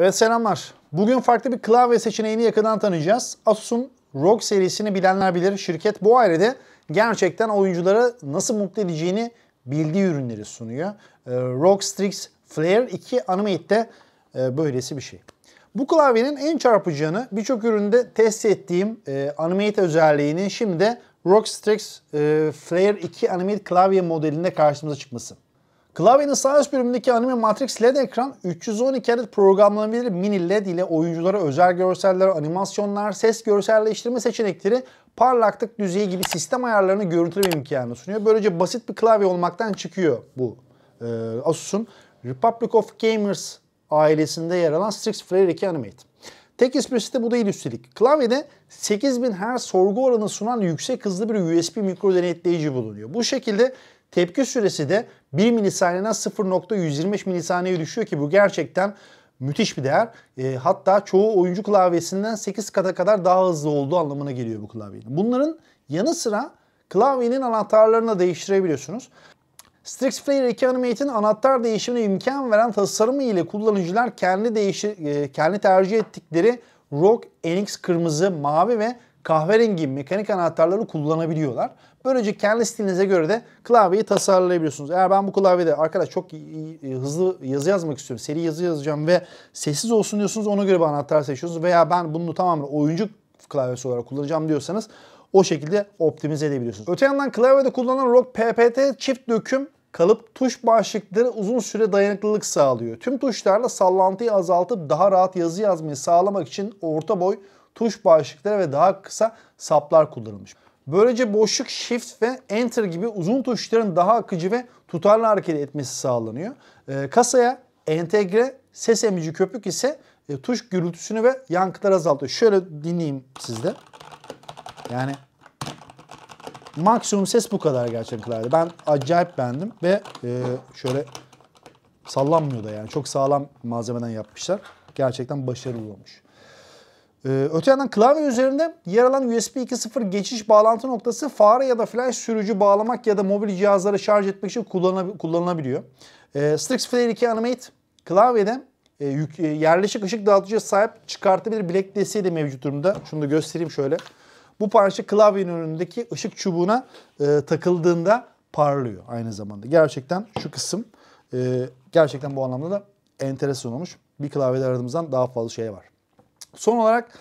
Evet selamlar. Bugün farklı bir klavye seçeneğini yakından tanıyacağız. Asus'un ROG serisini bilenler bilir. Şirket bu ailede gerçekten oyunculara nasıl mutlu edeceğini bildiği ürünleri sunuyor. E, ee, ROG Strix Flare 2 Animate'de e, böylesi bir şey. Bu klavyenin en çarpıcı yanı birçok üründe test ettiğim e, Animate özelliğinin şimdi de ROG Strix e, Flare 2 Animate klavye modelinde karşımıza çıkması. Klavyenin sağ üst bölümündeki anime Matrix LED ekran 312 adet programlanabilir mini LED ile oyunculara özel görseller, animasyonlar, ses görselleştirme seçenekleri, parlaklık düzeyi gibi sistem ayarlarını görüntüleme imkanı sunuyor. Böylece basit bir klavye olmaktan çıkıyor bu e, Asus'un Republic of Gamers ailesinde yer alan Strix Flare 2 Animate. Tek esprisi de bu değil üstelik. Klavyede 8000 Hz sorgu oranı sunan yüksek hızlı bir USB mikro denetleyici bulunuyor. Bu şekilde Tepki süresi de 1 milisaniyeden 0.125 milisaniye düşüyor ki bu gerçekten müthiş bir değer. E, hatta çoğu oyuncu klavyesinden 8 kata kadar daha hızlı olduğu anlamına geliyor bu klavyenin. Bunların yanı sıra klavyenin anahtarlarını da değiştirebiliyorsunuz. Strix Player 2 Animate'in anahtar değişimine imkan veren tasarımı ile kullanıcılar kendi değişi, e, kendi tercih ettikleri Rock, NX kırmızı, mavi ve kahverengi mekanik anahtarları kullanabiliyorlar. Böylece kendi stilinize göre de klavyeyi tasarlayabiliyorsunuz. Eğer ben bu klavyede arkadaş çok hızlı yazı yazmak istiyorum, seri yazı yazacağım ve sessiz olsun diyorsunuz ona göre bir anahtar seçiyorsunuz. Veya ben bunu tamamen oyuncu klavyesi olarak kullanacağım diyorsanız o şekilde optimize edebiliyorsunuz. Öte yandan klavyede kullanılan Rock PPT çift döküm kalıp tuş başlıkları uzun süre dayanıklılık sağlıyor. Tüm tuşlarla sallantıyı azaltıp daha rahat yazı yazmayı sağlamak için orta boy tuş başlıkları ve daha kısa saplar kullanılmış. Böylece boşluk shift ve enter gibi uzun tuşların daha akıcı ve tutarlı hareket etmesi sağlanıyor. E, kasaya entegre ses emici köpük ise e, tuş gürültüsünü ve yankıları azaltıyor. Şöyle dinleyeyim sizde. Yani Maksimum ses bu kadar gerçekten klavye. Ben acayip beğendim ve e, şöyle sallanmıyor da yani. Çok sağlam malzemeden yapmışlar. Gerçekten başarılı olmuş. Ee, öte yandan klavye üzerinde yer alan USB 2.0 geçiş bağlantı noktası fare ya da flash sürücü bağlamak ya da mobil cihazları şarj etmek için kullanab kullanılabiliyor. Ee, Strix Flare 2 Animate klavyede e, yerleşik ışık dağıtıcıya sahip çıkartabilir bilek desteği de mevcut durumda. Şunu da göstereyim şöyle. Bu parça klavyenin önündeki ışık çubuğuna e, takıldığında parlıyor aynı zamanda. Gerçekten şu kısım e, gerçekten bu anlamda da enteresan olmuş. Bir klavyede aradığımızdan daha fazla şey var. Son olarak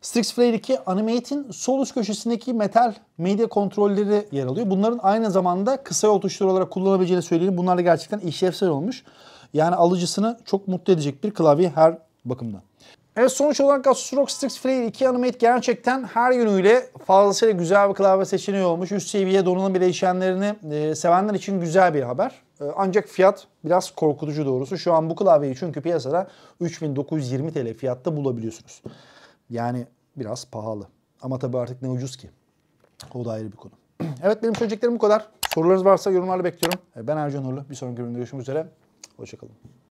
Strix Flare 2 Animate'in sol üst köşesindeki metal medya kontrolleri yer alıyor. Bunların aynı zamanda kısa yol tuşları olarak kullanabileceğini söyleyelim. Bunlar da gerçekten işlevsel olmuş. Yani alıcısını çok mutlu edecek bir klavye her bakımdan. Evet sonuç olarak Asus ROG Strix Flare 2 Animate gerçekten her yönüyle fazlasıyla güzel bir klavye seçeneği olmuş. Üst seviye donanım bileşenlerini e, sevenler için güzel bir haber. E, ancak fiyat biraz korkutucu doğrusu. Şu an bu klavyeyi çünkü piyasada 3920 TL fiyatta bulabiliyorsunuz. Yani biraz pahalı. Ama tabii artık ne ucuz ki. O da ayrı bir konu. evet benim söyleyeceklerim bu kadar. Sorularınız varsa yorumlarla bekliyorum. E, ben Ercan Uğurlu. Bir sonraki bölümde görüşmek üzere. Hoşçakalın.